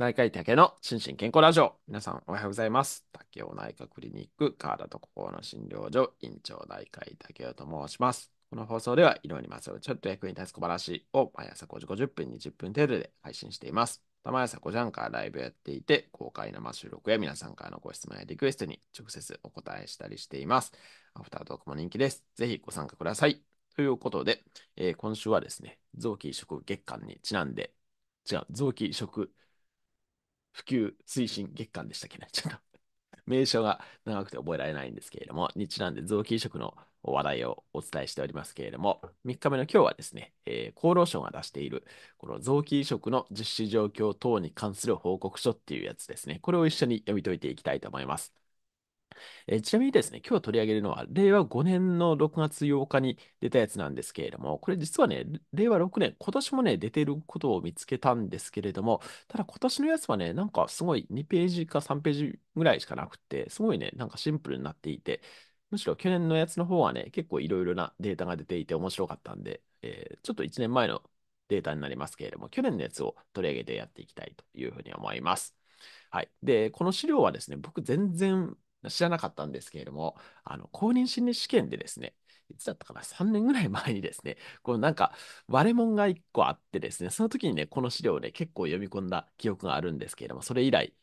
内科医竹の心身健康ラジオ。皆さんおはようございます。竹尾内科クリニック、田と心の診療所、院長内科医竹尾と申します。この放送では、医療にまつわるちょっと役に立つ小話を毎朝5時50分、20分程度で配信しています。た毎朝5時半からライブやっていて、公開生収録や皆さんからのご質問やリクエストに直接お答えしたりしています。アフタートークも人気です。ぜひご参加ください。ということで、えー、今週はですね、臓器移植月間にちなんで、違う、臓器移植普及推進月間でしたっけね。ちょっと名称が長くて覚えられないんですけれども、日南で臓器移植の話題をお伝えしておりますけれども、3日目の今日はですね、えー、厚労省が出している、この臓器移植の実施状況等に関する報告書っていうやつですね、これを一緒に読み解いていきたいと思います。えー、ちなみにですね、今日取り上げるのは、令和5年の6月8日に出たやつなんですけれども、これ実はね、令和6年、今年もね、出てることを見つけたんですけれども、ただ今年のやつはね、なんかすごい2ページか3ページぐらいしかなくて、すごいね、なんかシンプルになっていて、むしろ去年のやつの方はね、結構いろいろなデータが出ていて面白かったんで、えー、ちょっと1年前のデータになりますけれども、去年のやつを取り上げてやっていきたいというふうに思います。はい。で、この資料はですね、僕全然知らなかったんですけれども、あの、公認心理試験でですね、いつだったかな、3年ぐらい前にですね、こうなんか割れ物が1個あってですね、その時にね、この資料をね、結構読み込んだ記憶があるんですけれども、それ以来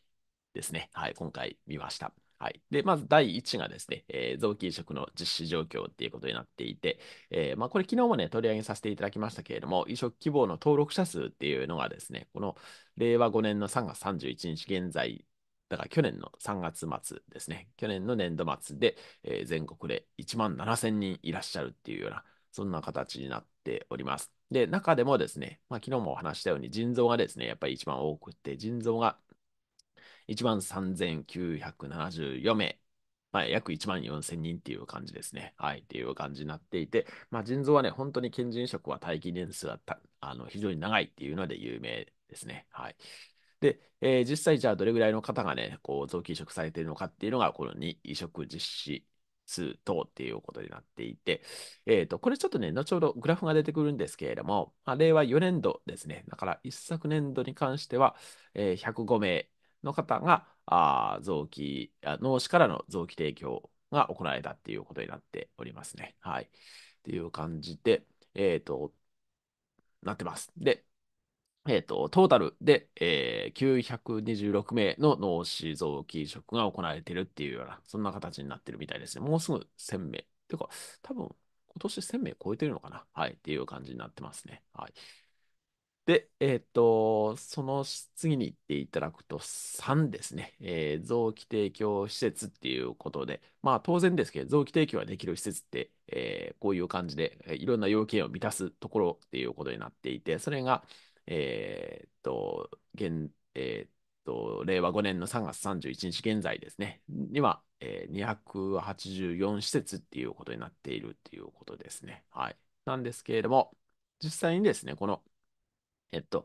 ですね、はい、今回見ました。はい。で、まず第1がですね、えー、臓器移植の実施状況っていうことになっていて、えー、まあ、これ昨日もね、取り上げさせていただきましたけれども、移植希望の登録者数っていうのがですね、この令和5年の3月31日現在だから去年の3月末ですね、去年の年度末で、えー、全国で1万7000人いらっしゃるっていうような、そんな形になっております。で、中でもですね、まあ、昨日もお話したように腎臓がですね、やっぱり一番多くて、腎臓が1万3974名まあ、約1万4000人っていう感じですね。はい、っていう感じになっていて、まあ、腎臓はね、本当に検腎食は待機年数だあの非常に長いっていうので有名ですね。はい。で、えー、実際じゃあどれぐらいの方がね、こう臓器移植されているのかっていうのが、この2移植実施数等っていうことになっていて、えーと、これちょっとね、後ほどグラフが出てくるんですけれども、まあ、令和4年度ですね、だから一昨年度に関しては、えー、105名の方があ臓器脳死からの臓器提供が行われたっていうことになっておりますね。はい。っていう感じで、えっ、ー、と、なってます。で、えっ、ー、と、トータルで、えー、926名の脳死臓器移植が行われてるっていうような、そんな形になってるみたいですね。もうすぐ1000名。てか、多分、今年1000名超えてるのかなはい、っていう感じになってますね。はい。で、えっ、ー、と、その次に行っていただくと3ですね、えー、臓器提供施設っていうことで、まあ当然ですけど、臓器提供ができる施設って、えー、こういう感じで、いろんな要件を満たすところっていうことになっていて、それが、えー、っと、現、えー、っと、令和5年の3月31日現在ですね、には、えー、284施設っていうことになっているっていうことですね。はい。なんですけれども、実際にですね、この、えっと、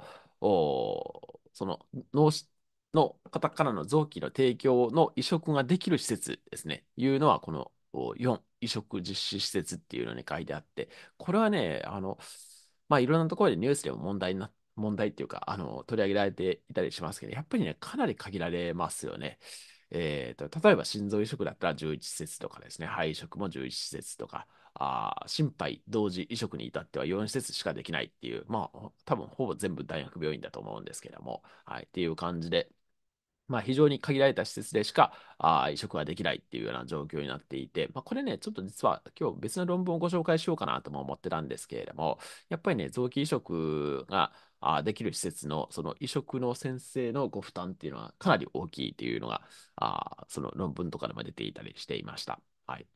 その脳の方からの臓器の提供の移植ができる施設ですね、いうのは、この4移植実施施設っていうのに書いてあって、これはね、あの、まあ、いろんなところでニュースでも問題になって問題っていうか、あの、取り上げられていたりしますけど、やっぱりね、かなり限られますよね。えーと、例えば心臓移植だったら11施設とかですね、肺移植も11施設とか、あ心肺同時移植に至っては4施設しかできないっていう、まあ、多分ほぼ全部大学病院だと思うんですけども、はい、っていう感じで、まあ、非常に限られた施設でしかあ移植はできないっていうような状況になっていて、まあ、これね、ちょっと実は今日別の論文をご紹介しようかなとも思ってたんですけれども、やっぱりね、臓器移植があできる施設のその移植の先生のご負担っていうのはかなり大きいっていうのが、あその論文とかでも出ていたりしていました。はい。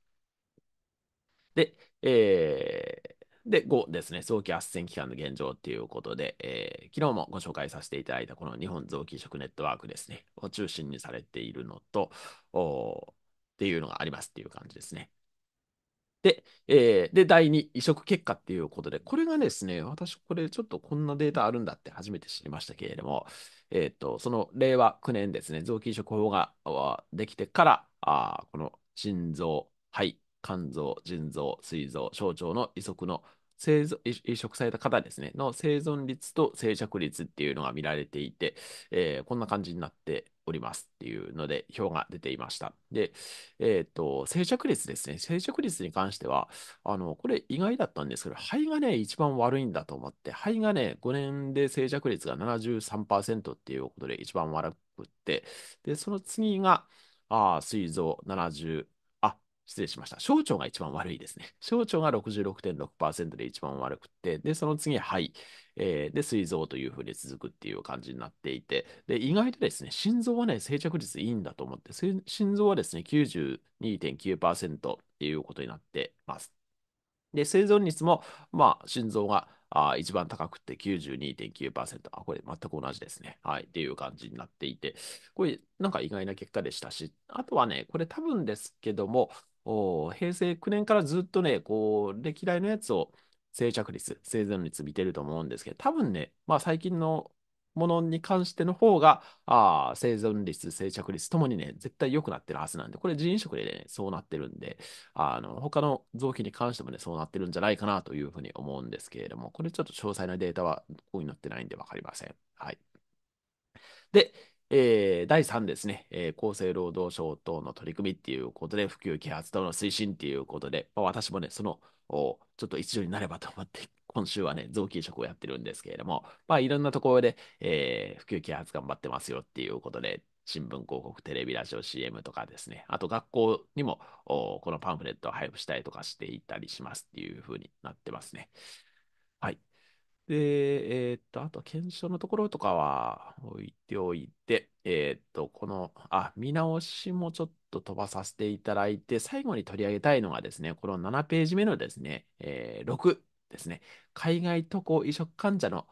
で、えー、で、5ですね、早期斡旋期間の現状っていうことで、えー、昨日もご紹介させていただいたこの日本臓器移植ネットワークですね、を中心にされているのと、っていうのがありますっていう感じですね。で、えー、で、第2、移植結果っていうことで、これがですね、私、これちょっとこんなデータあるんだって初めて知りましたけれども、えっ、ー、と、その令和9年ですね、臓器移植法ができてから、あこの心臓、肺、肝臓、腎臓、膵臓、小腸の移植の生移植された方ですね、の生存率と生着率っていうのが見られていて、えー、こんな感じになっておりますっていうので、表が出ていました。で、えっ、ー、と、静着率ですね。静着率に関しては、あの、これ意外だったんですけど、肺がね、一番悪いんだと思って、肺がね、5年で静着率が73%っていうことで一番悪くって、で、その次が、あ膵臓70、失礼しました。小腸が一番悪いですね。小腸が66.6%で一番悪くて、で、その次、肺、えー、で、膵臓というふうに続くっていう感じになっていて、で、意外とですね、心臓はね、静着率いいんだと思って、心臓はですね、92.9%っていうことになってます。で、生存率も、まあ、心臓があ一番高くて92.9%。あ、これ全く同じですね。はい。っていう感じになっていて、これなんか意外な結果でしたし、あとはね、これ多分ですけども、平成9年からずっとね、こう、歴代のやつを生着率、生存率見てると思うんですけど、多分ね、まあ最近のものに関しての方が、あ生存率、生着率ともにね、絶対良くなってるはずなんで、これ人食でね、そうなってるんで、あの、他の臓器に関してもね、そうなってるんじゃないかなというふうに思うんですけれども、これちょっと詳細なデータはここに載ってないんでわかりません。はい。で、えー、第3ですね、えー、厚生労働省等の取り組みっていうことで、普及啓発等の推進っていうことで、まあ、私もね、その、ちょっと一助になればと思って、今週はね、臓器移植をやってるんですけれども、まあ、いろんなところで、えー、普及啓発頑張ってますよっていうことで、新聞広告、テレビ、ラジオ、CM とかですね、あと学校にもこのパンフレットを配布したりとかしていたりしますっていうふうになってますね。はい。で、えっと、あと検証のところとかは置いておいて、えっと、この、あ、見直しもちょっと飛ばさせていただいて、最後に取り上げたいのがですね、この7ページ目のですね、え6ですね、海外渡航移植患者の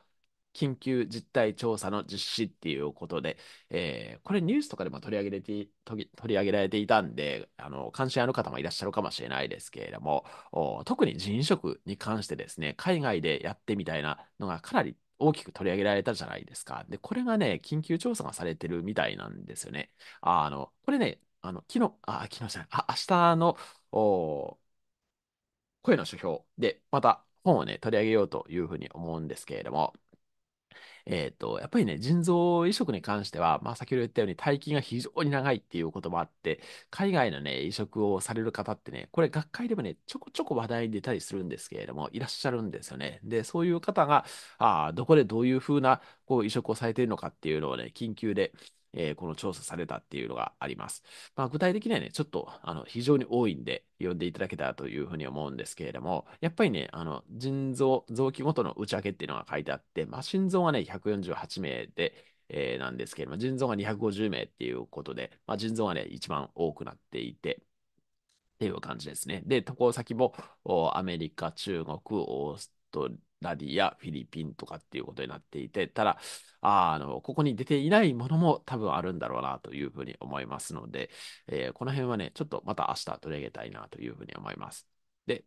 緊急実態調査の実施っていうことで、えー、これニュースとかでも取り上げれて取り上げられていたんで、あの、関心ある方もいらっしゃるかもしれないですけれども、特に人食に関してですね、海外でやってみたいなのがかなり大きく取り上げられたじゃないですか。で、これがね、緊急調査がされてるみたいなんですよね。あの、これね、あの、昨日、あ、昨日じゃない、あ、明日の、声の書評で、また本をね、取り上げようというふうに思うんですけれども、えっ、ー、と、やっぱりね、腎臓移植に関しては、まあ、先ほど言ったように大金が非常に長いっていうこともあって、海外のね、移植をされる方ってね、これ学会でもね、ちょこちょこ話題に出たりするんですけれども、いらっしゃるんですよね。で、そういう方が、ああ、どこでどういうふうなこう移植をされているのかっていうのをね、緊急で、えー、この調査されたっていうのがあります。まあ、具体的にはね、ちょっとあの非常に多いんで、読んでいただけたらというふうに思うんですけれども、やっぱりね、あの腎臓、臓器ごとの打ち明けっていうのが書いてあって、まあ、心臓はね、148名で、えー、なんですけれども、腎臓が250名っていうことで、まあ、腎臓がね、一番多くなっていて、っていう感じですね。で、渡航先もアメリカ、中国、オーストラディフィリピンとかっていうことになっていて、ただ、あのここに出ていないものも多分あるんだろうなというふうに思いますので、えー、この辺はね、ちょっとまた明日取り上げたいなというふうに思います。で、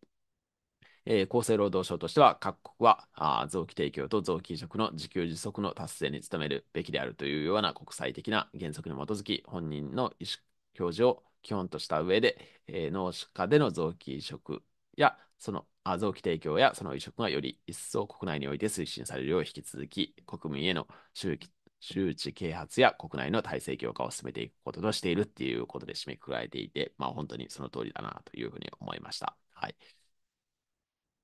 えー、厚生労働省としては各国はあ臓器提供と臓器移植の自給自足の達成に努めるべきであるというような国際的な原則に基づき、本人の意思表示を基本とした上で、えー、脳死下での臓器移植やその臓器提供やその移植がより一層国内において推進されるよう引き続き、国民への周知啓発や国内の体制強化を進めていくこととしているっていうことで締めくくられていて、まあ本当にその通りだなというふうに思いました。はい。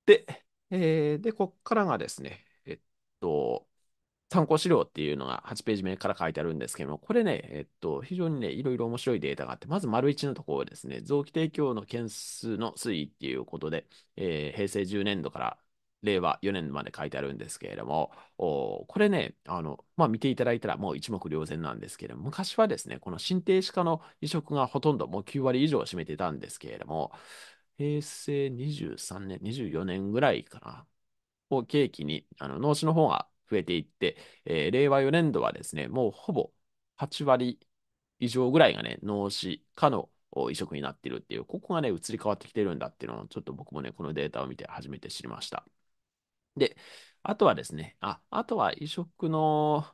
で、えー、で、ここからがですね、えっと、参考資料っていうのが8ページ目から書いてあるんですけども、これね、えっと、非常にね、いろいろ面白いデータがあって、まず丸1のところですね、臓器提供の件数の推移っていうことで、えー、平成10年度から令和4年度まで書いてあるんですけれども、これね、あの、まあ、見ていただいたらもう一目瞭然なんですけれども、昔はですね、この心停止化の移植がほとんどもう9割以上を占めてたんですけれども、平成23年、24年ぐらいかな、を契機に、あの脳死の方が増えていって、えー、令和4年度はですね、もうほぼ8割以上ぐらいがね、脳死かの移植になっているっていう、ここがね、移り変わってきてるんだっていうのを、ちょっと僕もね、このデータを見て初めて知りました。で、あとはですね、あ、あとは移植の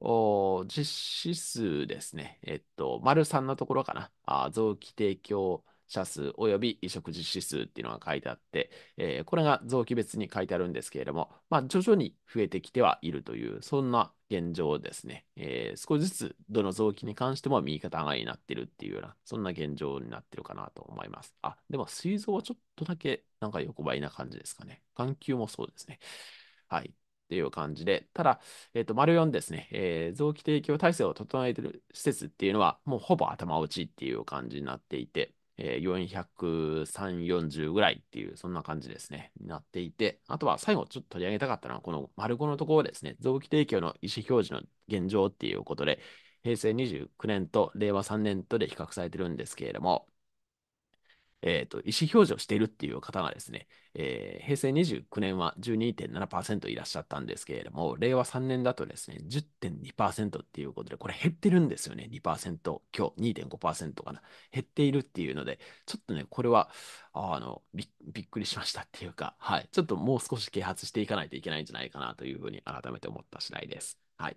実施数ですね、えっと、丸3のところかな、あ臓器提供者数及び移植実施数っていうのが書いてあって、えー、これが臓器別に書いてあるんですけれども、まあ、徐々に増えてきてはいるという、そんな現状ですね。えー、少しずつどの臓器に関しても右肩上がりになってるっていうような、そんな現状になってるかなと思います。あ、でも、膵臓はちょっとだけなんか横ばいな感じですかね。眼球もそうですね。はい。っていう感じで、ただ、えっ、ー、と、丸4ですね、えー、臓器提供体制を整えている施設っていうのは、もうほぼ頭打ちっていう感じになっていて、えー、403、40ぐらいっていう、そんな感じですね、になっていて、あとは最後ちょっと取り上げたかったのは、この丸子のところですね、臓器提供の意思表示の現状っていうことで、平成29年と令和3年とで比較されてるんですけれども、えー、と意思表示をしているっていう方がですね、えー、平成29年は12.7%いらっしゃったんですけれども、令和3年だとですね、10.2%っていうことで、これ減ってるんですよね、2%、今日2.5%かな、減っているっていうので、ちょっとね、これは、あのび、びっくりしましたっていうか、はい、ちょっともう少し啓発していかないといけないんじゃないかなというふうに改めて思った次第です。はい。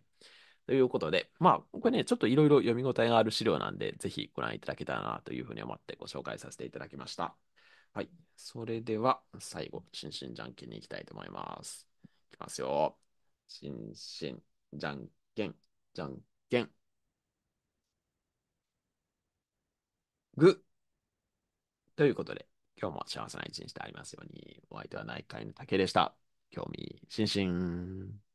ということで、まあ、これね、ちょっといろいろ読み応えがある資料なんで、ぜひご覧いただけたらなというふうに思ってご紹介させていただきました。はい。それでは、最後、心身じゃんけんに行きたいと思います。いきますよ。心身じゃんけん、じゃんけん。ぐ。ということで、今日も幸せな一日でありますように、お相手は内科医の竹でした。興味津々。